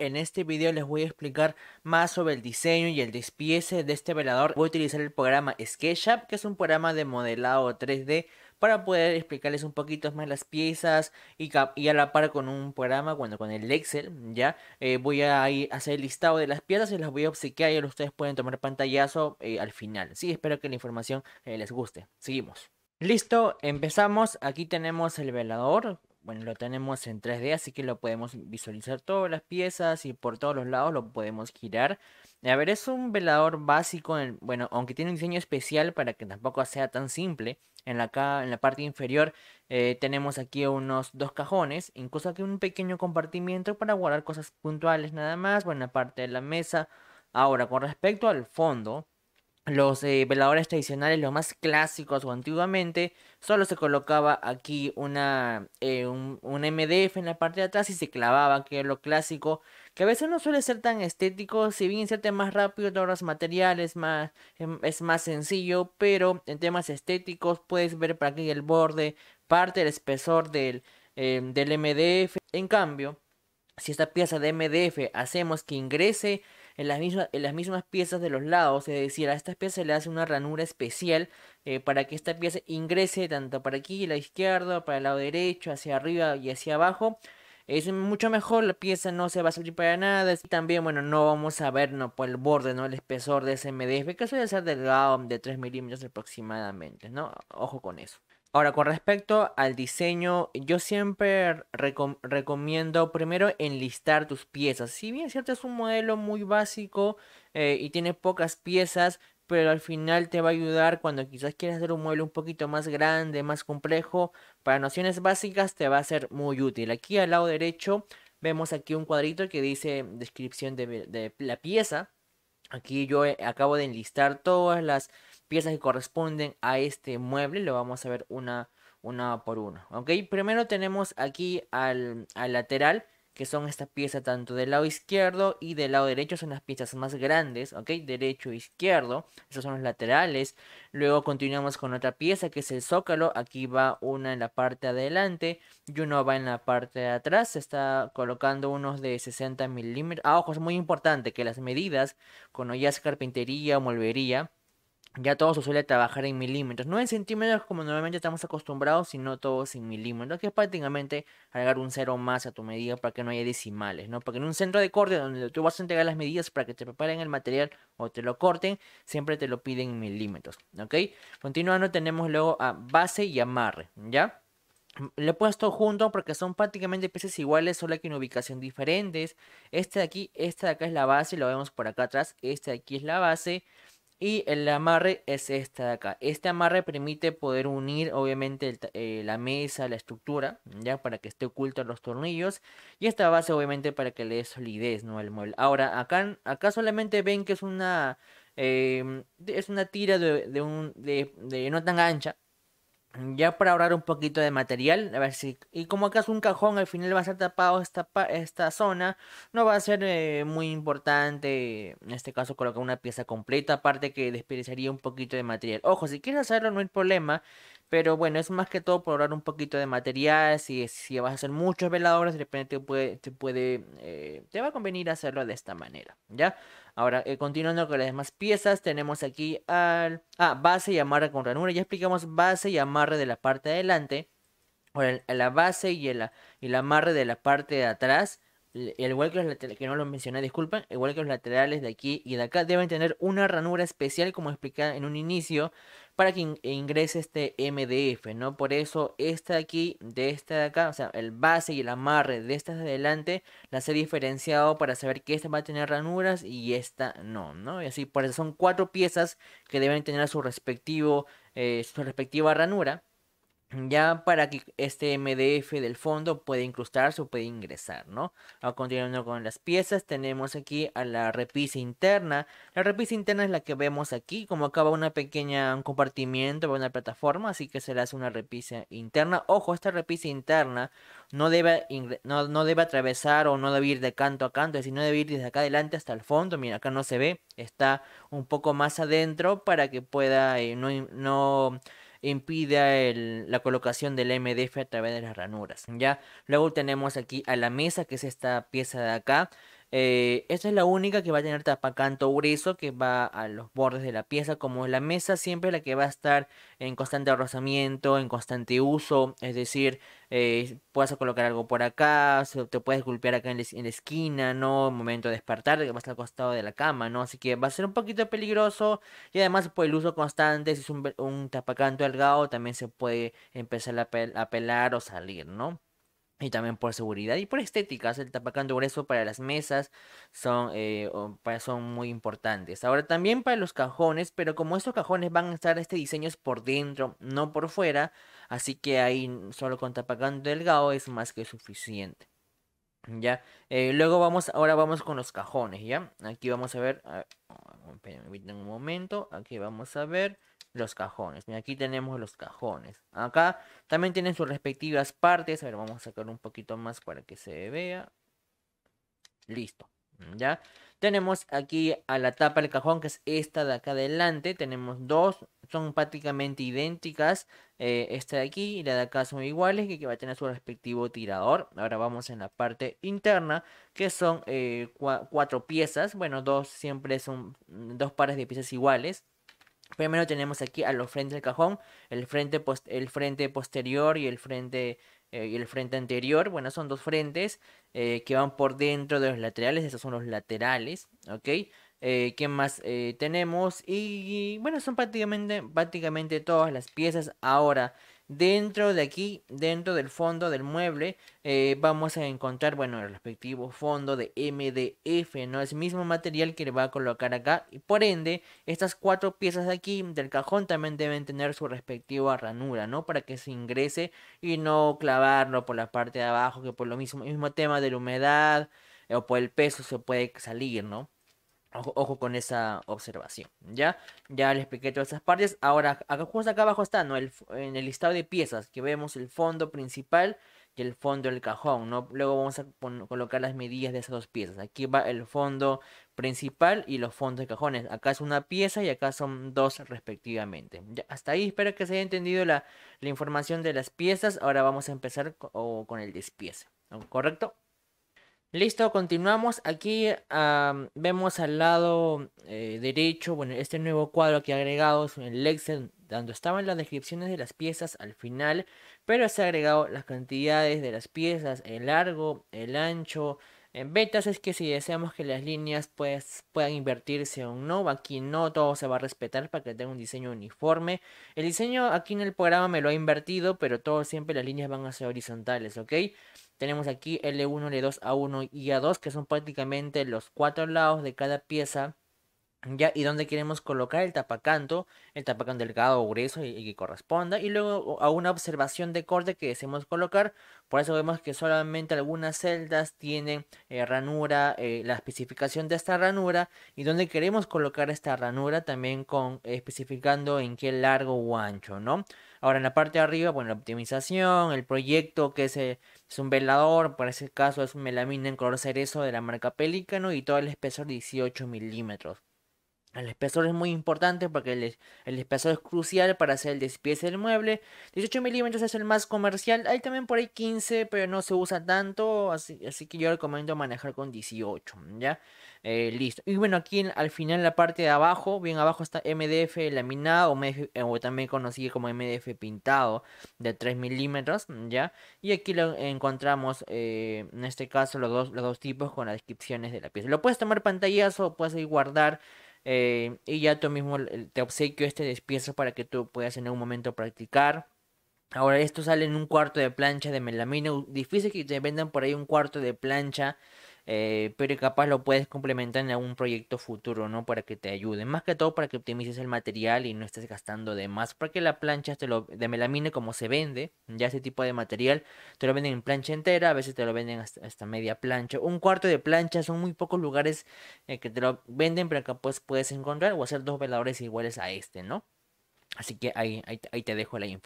En este video les voy a explicar más sobre el diseño y el despiece de este velador. Voy a utilizar el programa SketchUp, que es un programa de modelado 3D para poder explicarles un poquito más las piezas y, a la par con un programa, bueno, con el Excel, ¿ya? Eh, voy a hacer el listado de las piezas y las voy a obsequiar y ustedes pueden tomar pantallazo eh, al final. Sí, espero que la información eh, les guste. Seguimos. Listo, empezamos. Aquí tenemos el velador bueno, lo tenemos en 3D, así que lo podemos visualizar todas las piezas y por todos los lados lo podemos girar. A ver, es un velador básico, bueno, aunque tiene un diseño especial para que tampoco sea tan simple. En la, en la parte inferior eh, tenemos aquí unos dos cajones, incluso aquí un pequeño compartimiento para guardar cosas puntuales nada más, bueno, parte de la mesa. Ahora, con respecto al fondo, los eh, veladores tradicionales, los más clásicos o antiguamente, solo se colocaba aquí una, eh, un, MDF en la parte de atrás y se clavaba, que es lo clásico, que a veces no suele ser tan estético, si bien hace más rápido todos los materiales, más, em, es más sencillo, pero en temas estéticos puedes ver por aquí el borde, parte del espesor del, em, del MDF. En cambio, si esta pieza de MDF hacemos que ingrese en las, mismas, en las mismas piezas de los lados, es decir, a estas piezas le hace una ranura especial eh, para que esta pieza ingrese tanto para aquí, la izquierda, para el lado derecho, hacia arriba y hacia abajo. Es mucho mejor, la pieza no se va a salir para nada. Y también, bueno, no vamos a ver por el borde, ¿no? El espesor de ese MDF, que suele ser delgado de 3 milímetros aproximadamente, ¿no? Ojo con eso. Ahora, con respecto al diseño, yo siempre recomiendo primero enlistar tus piezas. Si bien es cierto es un modelo muy básico eh, y tiene pocas piezas, pero al final te va a ayudar cuando quizás quieras hacer un modelo un poquito más grande, más complejo. Para nociones básicas te va a ser muy útil. Aquí al lado derecho vemos aquí un cuadrito que dice descripción de la pieza. Aquí yo eh, acabo de enlistar todas las piezas que corresponden a este mueble. Lo vamos a ver una, una por una. ¿ok? Primero tenemos aquí al, lateral que son estas piezas tanto del lado izquierdo y del lado derecho, son las piezas más grandes, ¿ok? Derecho e izquierdo, esos son los laterales. Luego continuamos con otra pieza que es el zócalo, aquí va una en la parte adelante y uno va en la parte de atrás, se está colocando unos de 60 milímetros. Ah, ojo, es muy importante que las medidas, cuando ya es carpintería o molvería, ya todo se suele trabajar en milímetros, no en centímetros como normalmente estamos acostumbrados, sino todos en milímetros, que es prácticamente agregar un cero más a tu medida para que no haya decimales, ¿no? Porque en un centro de corte donde tú vas a entregar las medidas para que te preparen el material o te lo corten, siempre te lo piden en milímetros, ¿ok? Continuando tenemos luego a base y amarre, ¿ya? Le he puesto junto porque son prácticamente piezas iguales, solo que en ubicación diferentes. Este de aquí, esta de acá es la base, lo vemos por acá atrás, este de aquí es la base y el amarre es esta de acá. Este amarre permite poder unir obviamente eh, la mesa, la estructura, ya para que esté oculto los tornillos. Y esta base obviamente para que le dé solidez ¿no? al mueble. Ahora, acá, acá solamente ven que es una, em, es una tira de, un, de, de no tan ancha, Mm, ya para ahorrar un poquito de material, a ver si... Y como acá es un cajón, al final va a ser tapado esta, esta zona, no va a ser eh, muy importante, en este caso colocar una pieza completa, aparte que desperdiciaría un poquito de material. Ojo, si quieres hacerlo no hay problema, pero bueno, es más que todo por ahorrar un poquito de material. Si, si vas a hacer muchos veladores, de repente te puede, te, puede, eh, te va a convenir hacerlo de esta manera. ¿Ya? Ahora, eh, continuando con las demás piezas, tenemos aquí al... Ah, base y amarre con ranura. Ya explicamos base y amarre de la parte de adelante. la base y el, y el amarre de la parte de atrás el igual que los que no lo mencioné, disculpa igual que los laterales de aquí y de acá, deben tener una ranura especial, como explicaba en un inicio, para que e ingrese este MDF, ¿no? Por eso esta de aquí, de esta de acá, o sea, el base y el amarre de estas de adelante, las he diferenciado para saber que esta va a tener ranuras y esta no, ¿no? Y así, por eso son cuatro piezas que deben tener su respectivo, eh, su respectiva ranura ya para que este MDF del fondo pueda incrustarse o puede ingresar, ¿no? A ah, continuando con las piezas, tenemos aquí a la repisa interna. La repisa interna es la que vemos aquí, como acaba una pequeña un compartimiento una plataforma, así que se le hace una repisa interna. Ojo, esta repisa interna no debe, no, debe atravesar o no debe ir de canto a canto, es no debe ir desde acá adelante hasta el fondo. Mira, acá no se ve, está un poco más adentro para que pueda eh, no... no Impide el, la colocación del MDF a través de las ranuras, ¿ya? Luego tenemos aquí a la mesa, que es esta pieza de acá, eh, esta es la única que va a tener tapacanto grueso que va a los bordes de la pieza, como la mesa siempre la que va a estar en constante rozamiento, en constante uso, es decir, eh, puedes colocar algo por acá, te puedes golpear acá en la, esquina, ¿no? Momento de despertar, que va a estar al costado de la cama, ¿no? Así que va a ser un poquito peligroso y además por el uso constante, si es un, tapacanto delgado, también se puede empezar a pelar o salir, ¿no? Y también por seguridad y por estéticas, el tapacando grueso para las mesas son, eh, son muy importantes. Ahora también para los cajones, pero como estos cajones van a estar este diseño es por dentro, no por fuera, así que ahí solo con tapacando delgado es más que suficiente. Ya, eh, luego vamos, ahora vamos con los cajones, ¿ya? Aquí vamos a ver, a, un momento, aquí vamos a ver, los cajones. Mira, aquí tenemos los cajones. Acá también tienen sus respectivas partes. A ver, vamos a sacar un poquito más para que se vea. Listo. ¿Ya? Tenemos aquí a la tapa del cajón, que es esta de acá adelante. Tenemos dos, son prácticamente idénticas. Eh, esta de aquí y la de acá son iguales, que va a tener su respectivo tirador. Ahora vamos en la parte interna, que son eh, cuatro piezas. Bueno, dos siempre son dos pares de piezas iguales. Primero tenemos aquí a los frentes del cajón, el frente, el frente posterior y el frente, eh, el frente anterior. Bueno, son dos frentes eh, que van por dentro de los laterales, esos son los laterales, ¿ok? Eh, ¿Qué más tenemos? Y, bueno, son prácticamente, prácticamente todas las piezas. Ahora, Dentro de aquí, dentro del fondo del mueble, eh, vamos a encontrar, bueno, el respectivo fondo de MDF, ¿no? Es el mismo material que le va a colocar acá. Y por ende, estas cuatro piezas de aquí del cajón también deben tener su respectiva ranura, ¿no? Para que se ingrese y no clavarlo por la parte de abajo, que por lo mismo, mismo tema de la humedad eh, o por el peso se puede salir, ¿no? Ojo, con esa observación, ¿ya? Ya les expliqué todas esas partes. Ahora, acá, justo acá abajo está, ¿no? en el listado de piezas, que vemos el fondo principal y el fondo del cajón, ¿no? Luego vamos a colocar las medidas de esas dos piezas. Aquí va el fondo principal y los fondos de cajones. Acá es una pieza y acá son dos respectivamente. Ya, hasta ahí, espero que se haya entendido la, información de las piezas. Ahora vamos a empezar con, con el despiece, ¿correcto? Listo, continuamos. Aquí vemos al lado eh, derecho, bueno, este nuevo cuadro que ha agregado en el Excel, donde estaban las descripciones de las piezas al final, pero se ha agregado las cantidades de las piezas, el largo, el ancho. En betas es que si deseamos que las líneas pues, puedan invertirse o no, aquí no todo se va a respetar para que tenga un diseño uniforme. El diseño aquí en el programa me lo ha invertido, pero todo siempre las líneas van a ser horizontales, ¿ok? Tenemos aquí L1, L2, A1 y A2, que son prácticamente los cuatro lados de cada pieza. ¿Ya? Y donde queremos colocar el tapacanto, el tapacanto delgado o grueso y, que corresponda. Y luego a una observación de corte que deseamos colocar. Por eso vemos que solamente algunas celdas tienen eh, ranura, eh, la especificación de esta ranura. Y donde queremos colocar esta ranura también con especificando en qué largo o ancho, ¿no? Ahora en la parte de arriba, bueno, la optimización, el proyecto que es, eh, un velador, para ese caso es un melamina en color cerezo de la marca Pelícano y todo el espesor 18 milímetros. El espesor es muy importante porque el, espesor es crucial para hacer el despiece del mueble. 18 milímetros es el más comercial. Hay también por ahí 15, pero no se usa tanto. Así, que yo recomiendo manejar con 18. ¿Ya? Eh, listo. Y bueno, aquí al final, la parte de abajo, bien abajo está MDF laminado eh, o también conocido como MDF pintado de 3 milímetros. ¿Ya? Y aquí lo encontramos, eh, en este caso, los dos, los dos tipos con las descripciones de la pieza. Lo puedes tomar pantallazo, puedes ahí guardar. Eh, y ya tú mismo te obsequio este despiezo para que tú puedas en algún momento practicar. Ahora, esto sale en un cuarto de plancha de melamina. Difícil que te vendan por ahí un cuarto de plancha eh, pero capaz lo puedes complementar en algún proyecto futuro, ¿no? Para que te ayude. Más que todo para que optimices el material y no estés gastando de más. Para que la plancha lo, de melamine como se vende, ya ese tipo de material, te lo venden en plancha entera, a veces te lo venden hasta, media plancha. Un cuarto de plancha, son muy pocos lugares eh, que te lo venden, pero acá pues puedes encontrar o hacer dos veladores iguales a este, ¿no? Así que ahí, te dejo la info.